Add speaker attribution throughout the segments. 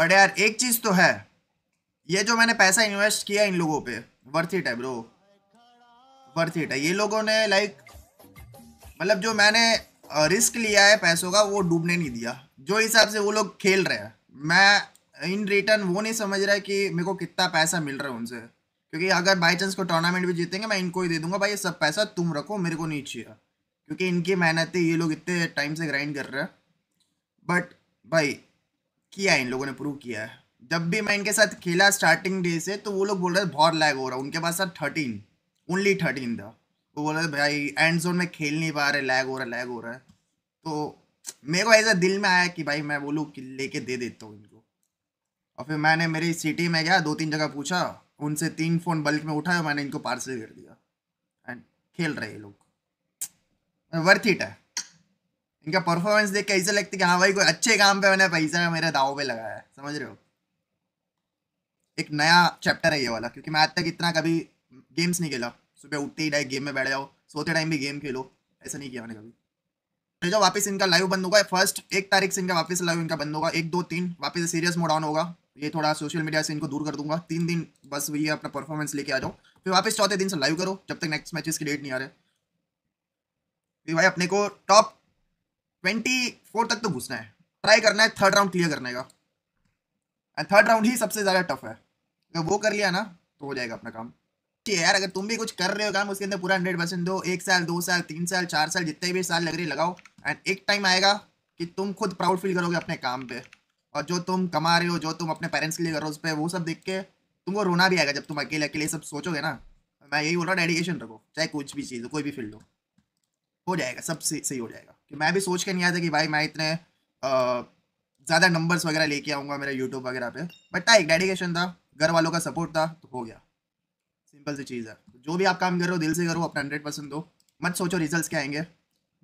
Speaker 1: but यार एक चीज़ तो है ये जो मैंने पैसा इन्वेस्ट किया इन लोगों पे वर्थ इट है ब्रो वर्थ इट है ये लोगों ने लाइक मतलब जो मैंने रिस्क लिया है पैसों का वो डूबने नहीं दिया जो हिसाब से वो लोग खेल रहे हैं मैं इन रिटर्न वो नहीं समझ रहा है कि मेरे को कितना पैसा मिल रहा है उनसे क्योंकि अगर बाई चांस को टूर्नामेंट भी जीतेंगे मैं इनको ही दे दूंगा भाई ये सब पैसा तुम रखो मेरे को नहीं चाहिए क्योंकि इनकी मेहनत है ये लोग इतने टाइम से ग्राइंड कर रहे हैं बट भाई किया है इन लोगों ने प्रूव किया है जब भी मैं इनके साथ खेला स्टार्टिंग डे से तो वो लोग बोल रहे थे बहुत लैग हो रहा है उनके पास था थर्टीन ओनली थर्टीन था वो बोल रहे थे भाई एंड जोन में खेल नहीं पा रहे लैग हो रहा है लैग हो रहा है तो मेरे को ऐसा दिल में आया कि भाई मैं वो लोग लेके दे देता हूँ इनको और फिर मैंने मेरी सिटी में गया दो तीन जगह पूछा उनसे तीन फ़ोन बल्क में उठाया मैंने इनको पार्सल कर दिया एंड खेल रहे ये लोग वर्थ इट है इनका परफॉर्मेंस देख के ऐसे लगता है कि हाँ भाई कोई अच्छे काम पे मैंने पैसा मेरे दाव पे लगाया है समझ रहे हो एक नया चैप्टर है ये वाला क्योंकि मैं आज तक इतना कभी गेम्स नहीं खेला सुबह उठते ही डायरेक्ट गेम में बैठ जाओ सोते टाइम भी गेम खेलो ऐसा नहीं किया मैंने कभी तो जो वापस इनका लाइव बंद होगा फर्स्ट एक तारीख से इनका वापस लाइव इनका बंद होगा एक दो तीन वापस सीरियस मोड ऑन होगा ये थोड़ा सोशल मीडिया से इनको दूर कर दूंगा तीन दिन बस ये अपना परफॉर्मेंस लेके आ जाओ फिर वापस चौथे दिन से लाइव करो जब तक नेक्स्ट मैचेस की डेट नहीं आ रहे फिर भाई अपने को टॉप ट्वेंटी फोर तक तो घुसना है ट्राई करना है थर्ड राउंड क्लियर करने का एंड थर्ड राउंड ही सबसे ज़्यादा टफ है अगर वो कर लिया ना तो हो जाएगा अपना काम ठीक है यार अगर तुम भी कुछ कर रहे हो काम उसके अंदर पूरा हंड्रेड परसेंट दो एक साल दो साल तीन साल चार साल जितने भी साल लग रहे लगाओ एंड एक टाइम आएगा कि तुम खुद प्राउड फील करोगे अपने काम पे और जो तुम कमा रहे हो जो तुम अपने पेरेंट्स के लिए करो उस पर वो सब देख के तुमको रोना भी आएगा जब तुम अकेले अकेले सब सोचोगे ना मैं यही बोल रहा हूँ डेडिकेशन रखो चाहे कुछ भी चीज़ हो कोई भी फील्ड हो हो जाएगा सब सही हो जाएगा कि मैं भी सोच के नहीं आया था कि भाई मैं इतने ज़्यादा नंबर्स वगैरह लेके आऊँगा मेरा यूट्यूब वगैरह पे बट था एक डेडिकेशन था घर वालों का सपोर्ट था तो हो गया सिंपल सी चीज़ है तो जो भी आप काम करो दिल से करो अपना हंड्रेड परसेंट दो मत सोचो रिजल्ट क्या आएंगे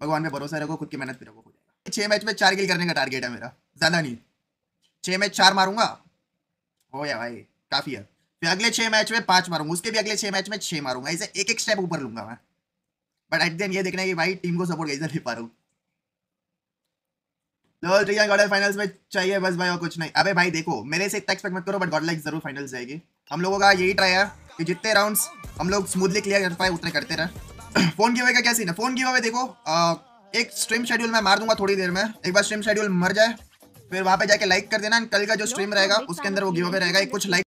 Speaker 1: भगवान में भरोसा रखो खुद की मेहनत भी रखो हो जाएगा छः मैच में चार किल करने का टारगेट है मेरा ज़्यादा नहीं छः मैच चार मारूंगा हो गया भाई काफ़ी है फिर अगले छः मैच में पाँच मारूंगा उसके भी अगले छः मैच में छः मारूंगा इसे एक एक स्टेप ऊपर लूंगा मैं बट एट दिन ये देखना है कि भाई टीम को सपोर्ट कैसे दे पा रहा हूँ फाइनल्स तो में चाहिए बस भाई और कुछ नहीं अबे भाई देखो मेरे से इतना एक्सपेक्ट मत करो बट गॉड लाइक जरूर फाइनल्स जाएगी हम लोगों का यही ट्राई है कि जितने राउंड्स हम लोग स्मूथली क्लियर कर पाए उतने करते रहे फोन गिवे का क्या सीन है फोन गिवे देखो आ, एक स्ट्रीम शेड्यूल मैं मार दूंगा थोड़ी देर में एक बार स्ट्रीम शेड्यूल मर जाए फिर वहाँ पे जाके लाइक कर देना कल का जो स्ट्रीम रहेगा उसके अंदर वो गिवे रहेगा कुछ लाइक